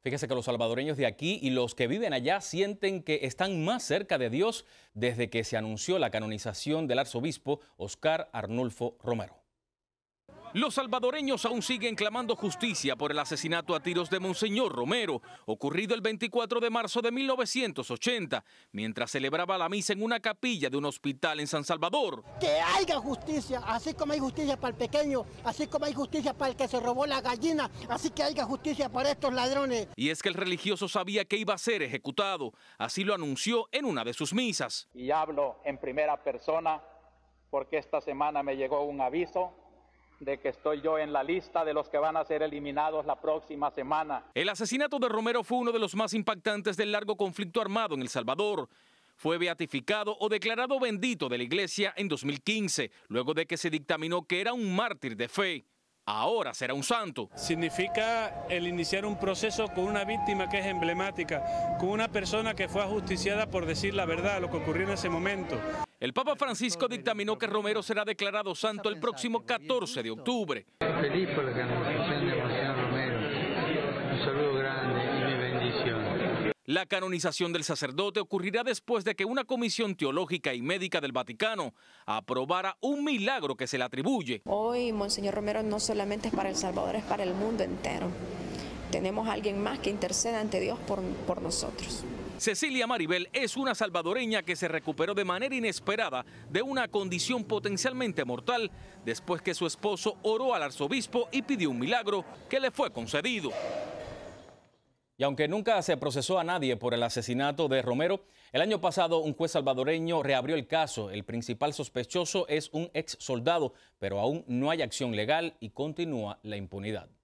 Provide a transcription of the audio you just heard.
Fíjese que los salvadoreños de aquí y los que viven allá sienten que están más cerca de Dios desde que se anunció la canonización del arzobispo Oscar Arnulfo Romero. Los salvadoreños aún siguen clamando justicia por el asesinato a tiros de Monseñor Romero, ocurrido el 24 de marzo de 1980, mientras celebraba la misa en una capilla de un hospital en San Salvador. Que haya justicia, así como hay justicia para el pequeño, así como hay justicia para el que se robó la gallina, así que haya justicia para estos ladrones. Y es que el religioso sabía que iba a ser ejecutado, así lo anunció en una de sus misas. Y hablo en primera persona porque esta semana me llegó un aviso de que estoy yo en la lista de los que van a ser eliminados la próxima semana. El asesinato de Romero fue uno de los más impactantes del largo conflicto armado en El Salvador. Fue beatificado o declarado bendito de la iglesia en 2015, luego de que se dictaminó que era un mártir de fe. Ahora será un santo. Significa el iniciar un proceso con una víctima que es emblemática, con una persona que fue ajusticiada por decir la verdad, lo que ocurrió en ese momento. El Papa Francisco dictaminó que Romero será declarado santo el próximo 14 de octubre. Feliz por la canonización de Romero. Un saludo grande y mi bendición. La canonización del sacerdote ocurrirá después de que una comisión teológica y médica del Vaticano aprobara un milagro que se le atribuye. Hoy, Monseñor Romero no solamente es para El Salvador, es para el mundo entero. Tenemos a alguien más que interceda ante Dios por, por nosotros. Cecilia Maribel es una salvadoreña que se recuperó de manera inesperada de una condición potencialmente mortal después que su esposo oró al arzobispo y pidió un milagro que le fue concedido. Y aunque nunca se procesó a nadie por el asesinato de Romero, el año pasado un juez salvadoreño reabrió el caso. El principal sospechoso es un ex soldado, pero aún no hay acción legal y continúa la impunidad.